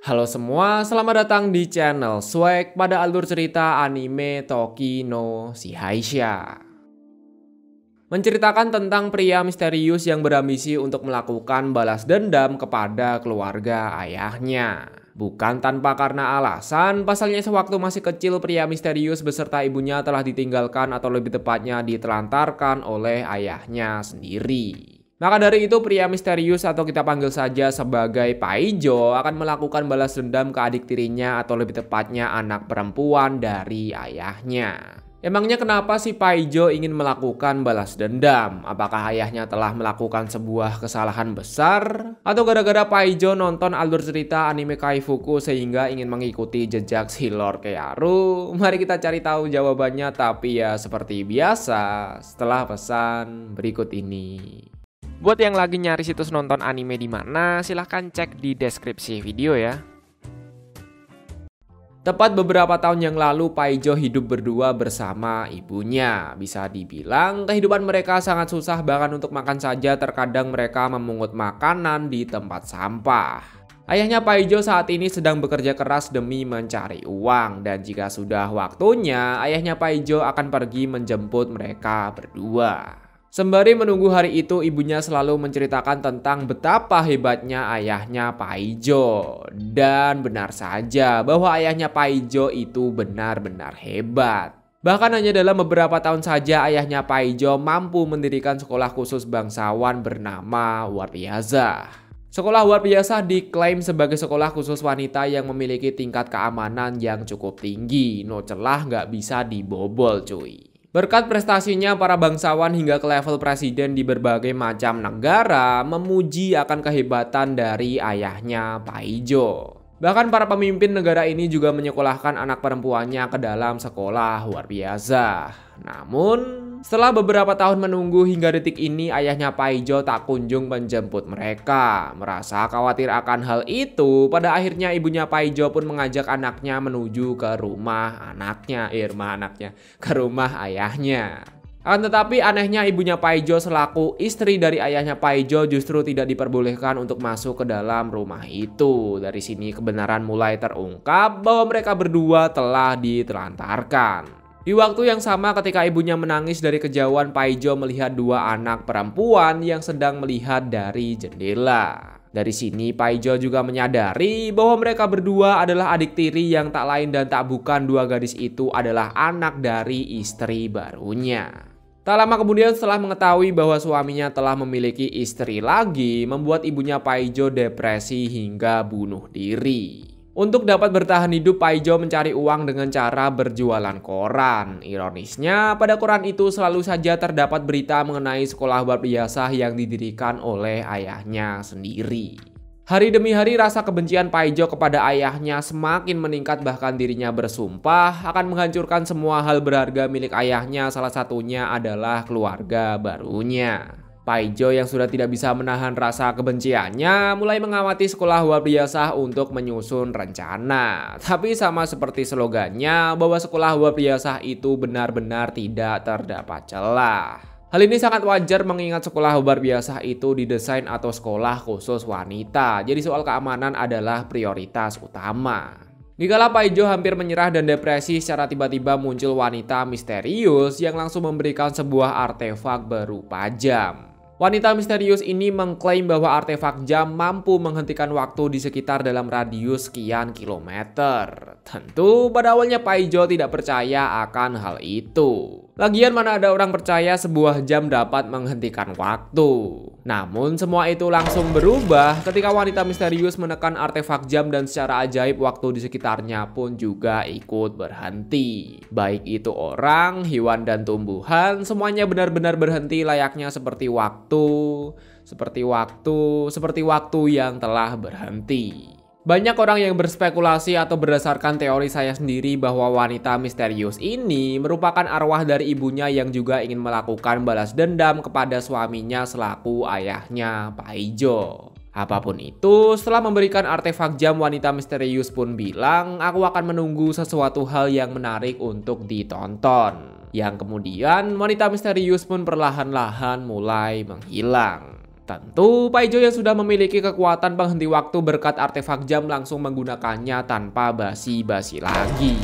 Halo semua, selamat datang di channel Swag pada alur cerita anime Toki no Shihaisha. Menceritakan tentang pria misterius yang berambisi untuk melakukan balas dendam kepada keluarga ayahnya. Bukan tanpa karena alasan, pasalnya sewaktu masih kecil pria misterius beserta ibunya telah ditinggalkan atau lebih tepatnya ditelantarkan oleh ayahnya sendiri. Maka dari itu pria misterius atau kita panggil saja sebagai Paijo akan melakukan balas dendam ke adik tirinya atau lebih tepatnya anak perempuan dari ayahnya. Emangnya kenapa si Paijo ingin melakukan balas dendam? Apakah ayahnya telah melakukan sebuah kesalahan besar? Atau gara-gara Paijo nonton alur cerita anime Kaifuku sehingga ingin mengikuti jejak si Lord Kearu? Mari kita cari tahu jawabannya tapi ya seperti biasa setelah pesan berikut ini. Buat yang lagi nyari situs nonton anime di mana, silahkan cek di deskripsi video ya. Tepat beberapa tahun yang lalu, Paijo hidup berdua bersama ibunya. Bisa dibilang, kehidupan mereka sangat susah bahkan untuk makan saja terkadang mereka memungut makanan di tempat sampah. Ayahnya Paijo saat ini sedang bekerja keras demi mencari uang dan jika sudah waktunya, ayahnya Paijo akan pergi menjemput mereka berdua. Sembari menunggu hari itu, ibunya selalu menceritakan tentang betapa hebatnya ayahnya Paijo. Dan benar saja bahwa ayahnya Paijo itu benar-benar hebat. Bahkan hanya dalam beberapa tahun saja ayahnya Paijo mampu mendirikan sekolah khusus bangsawan bernama Warpiaza. Sekolah biasa diklaim sebagai sekolah khusus wanita yang memiliki tingkat keamanan yang cukup tinggi. No celah nggak bisa dibobol cuy. Berkat prestasinya, para bangsawan hingga ke level presiden di berbagai macam negara memuji akan kehebatan dari ayahnya, Pak Ijo. Bahkan para pemimpin negara ini juga menyekolahkan anak perempuannya ke dalam sekolah luar biasa. Namun, setelah beberapa tahun menunggu hingga detik ini ayahnya Paijo tak kunjung menjemput mereka. Merasa khawatir akan hal itu, pada akhirnya ibunya Paijo pun mengajak anaknya menuju ke rumah anaknya, Irma eh, anaknya, ke rumah ayahnya. Akan ah, tetapi anehnya ibunya Paijo selaku istri dari ayahnya Paijo justru tidak diperbolehkan untuk masuk ke dalam rumah itu. Dari sini kebenaran mulai terungkap bahwa mereka berdua telah ditelantarkan. Di waktu yang sama ketika ibunya menangis dari kejauhan Paijo melihat dua anak perempuan yang sedang melihat dari jendela. Dari sini Paijo juga menyadari bahwa mereka berdua adalah adik tiri yang tak lain dan tak bukan dua gadis itu adalah anak dari istri barunya. Tak lama kemudian setelah mengetahui bahwa suaminya telah memiliki istri lagi, membuat ibunya Paijo depresi hingga bunuh diri. Untuk dapat bertahan hidup, Paijo mencari uang dengan cara berjualan koran. Ironisnya, pada koran itu selalu saja terdapat berita mengenai sekolah bab biasa yang didirikan oleh ayahnya sendiri. Hari demi hari rasa kebencian Paijo kepada ayahnya semakin meningkat bahkan dirinya bersumpah akan menghancurkan semua hal berharga milik ayahnya salah satunya adalah keluarga barunya. Paijo yang sudah tidak bisa menahan rasa kebenciannya mulai mengamati sekolah biasa untuk menyusun rencana. Tapi sama seperti slogannya bahwa sekolah biasa itu benar-benar tidak terdapat celah. Hal ini sangat wajar mengingat sekolah luar biasa itu didesain atau sekolah khusus wanita. Jadi soal keamanan adalah prioritas utama. Dikala Paijo hampir menyerah dan depresi secara tiba-tiba muncul wanita misterius yang langsung memberikan sebuah artefak berupa jam. Wanita misterius ini mengklaim bahwa artefak jam mampu menghentikan waktu di sekitar dalam radius sekian kilometer. Tentu pada awalnya Paijo tidak percaya akan hal itu. Lagian mana ada orang percaya sebuah jam dapat menghentikan waktu. Namun semua itu langsung berubah ketika wanita misterius menekan artefak jam dan secara ajaib waktu di sekitarnya pun juga ikut berhenti. Baik itu orang, hewan, dan tumbuhan semuanya benar-benar berhenti layaknya seperti waktu waktu, seperti waktu, seperti waktu yang telah berhenti. Banyak orang yang berspekulasi atau berdasarkan teori saya sendiri bahwa wanita misterius ini merupakan arwah dari ibunya yang juga ingin melakukan balas dendam kepada suaminya selaku ayahnya, Pak Ijo. Apapun itu, setelah memberikan artefak jam wanita misterius pun bilang, aku akan menunggu sesuatu hal yang menarik untuk ditonton. Yang kemudian wanita misterius pun perlahan-lahan mulai menghilang. Tentu Paijo yang sudah memiliki kekuatan penghenti waktu berkat artefak jam langsung menggunakannya tanpa basi-basi lagi.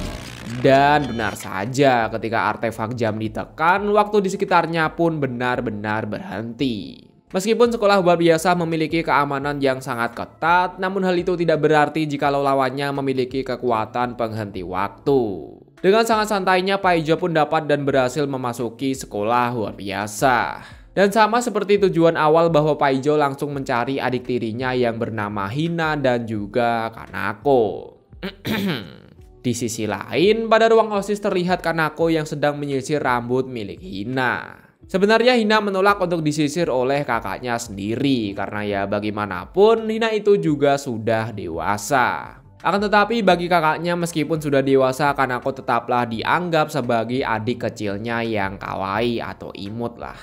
Dan benar saja ketika artefak jam ditekan, waktu di sekitarnya pun benar-benar berhenti. Meskipun sekolah luar biasa memiliki keamanan yang sangat ketat, namun hal itu tidak berarti jika lawannya memiliki kekuatan penghenti waktu. Dengan sangat santainya, Paijo pun dapat dan berhasil memasuki sekolah luar biasa. Dan sama seperti tujuan awal bahwa Paijo langsung mencari adik tirinya yang bernama Hina dan juga Kanako. Di sisi lain, pada ruang OSIS terlihat Kanako yang sedang menyisir rambut milik Hina. Sebenarnya Hina menolak untuk disisir oleh kakaknya sendiri karena ya bagaimanapun Hina itu juga sudah dewasa. Akan tetapi bagi kakaknya meskipun sudah dewasa Kanako tetaplah dianggap sebagai adik kecilnya yang kawaii atau imut lah.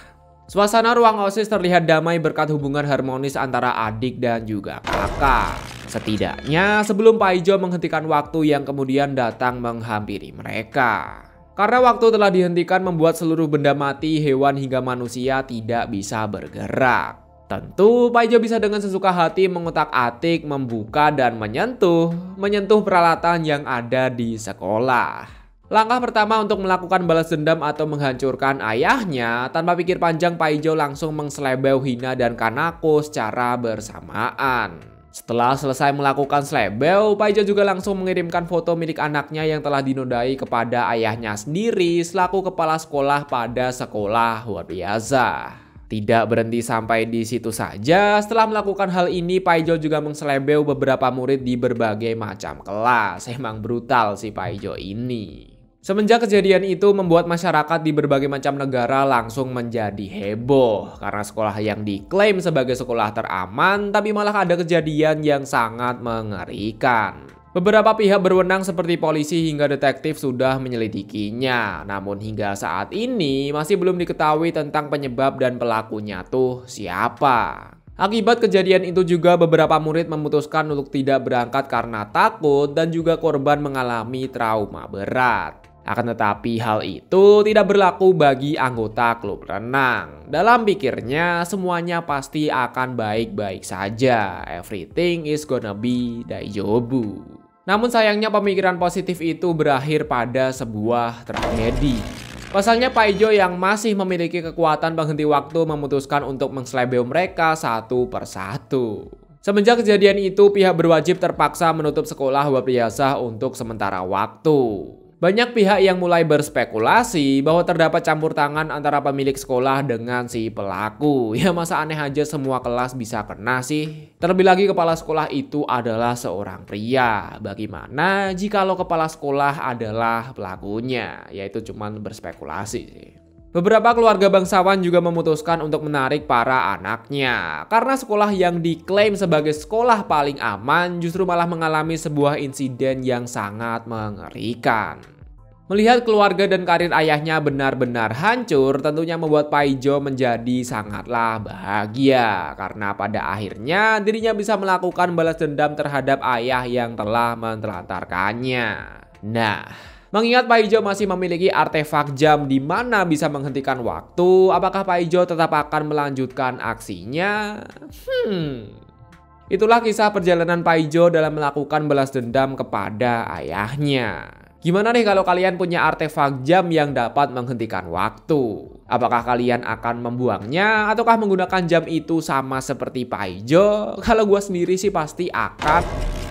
Suasana ruang OSIS terlihat damai berkat hubungan harmonis antara adik dan juga kakak. Setidaknya sebelum Paijo menghentikan waktu yang kemudian datang menghampiri mereka. Karena waktu telah dihentikan membuat seluruh benda mati, hewan hingga manusia tidak bisa bergerak. Tentu Paijo bisa dengan sesuka hati mengutak-atik, membuka dan menyentuh, menyentuh peralatan yang ada di sekolah. Langkah pertama untuk melakukan balas dendam atau menghancurkan ayahnya, tanpa pikir panjang Paijo langsung mengselebeu Hina dan Kanako secara bersamaan. Setelah selesai melakukan slebel, Paijo juga langsung mengirimkan foto milik anaknya yang telah dinodai kepada ayahnya sendiri selaku kepala sekolah pada sekolah luar biasa. Tidak berhenti sampai di situ saja, setelah melakukan hal ini Paijo juga mengselebeu beberapa murid di berbagai macam kelas. Emang brutal si Paijo ini. Semenjak kejadian itu membuat masyarakat di berbagai macam negara langsung menjadi heboh karena sekolah yang diklaim sebagai sekolah teraman tapi malah ada kejadian yang sangat mengerikan. Beberapa pihak berwenang seperti polisi hingga detektif sudah menyelidikinya. Namun hingga saat ini masih belum diketahui tentang penyebab dan pelakunya tuh siapa. Akibat kejadian itu juga beberapa murid memutuskan untuk tidak berangkat karena takut dan juga korban mengalami trauma berat. Akan tetapi hal itu tidak berlaku bagi anggota klub renang. Dalam pikirnya semuanya pasti akan baik-baik saja. Everything is gonna be daijobu. Namun sayangnya pemikiran positif itu berakhir pada sebuah tragedi. Pasalnya Pak Ijo yang masih memiliki kekuatan penghenti waktu memutuskan untuk mengslebeo mereka satu persatu. Semenjak kejadian itu, pihak berwajib terpaksa menutup sekolah Wabiyasah untuk sementara waktu. Banyak pihak yang mulai berspekulasi bahwa terdapat campur tangan antara pemilik sekolah dengan si pelaku. Ya masa aneh aja semua kelas bisa kena sih? Terlebih lagi kepala sekolah itu adalah seorang pria. Bagaimana jika lo kepala sekolah adalah pelakunya? Yaitu cuman berspekulasi sih. Beberapa keluarga bangsawan juga memutuskan untuk menarik para anaknya karena sekolah yang diklaim sebagai sekolah paling aman justru malah mengalami sebuah insiden yang sangat mengerikan. Melihat keluarga dan karir ayahnya benar-benar hancur, tentunya membuat Paijo menjadi sangatlah bahagia karena pada akhirnya dirinya bisa melakukan balas dendam terhadap ayah yang telah mentelantarkannya. Nah, Mengingat Paijo masih memiliki artefak jam di mana bisa menghentikan waktu, apakah Paijo tetap akan melanjutkan aksinya? Hmm. Itulah kisah perjalanan Paijo dalam melakukan balas dendam kepada ayahnya. Gimana nih kalau kalian punya artefak jam yang dapat menghentikan waktu? Apakah kalian akan membuangnya ataukah menggunakan jam itu sama seperti Paijo? Kalau gue sendiri sih pasti akan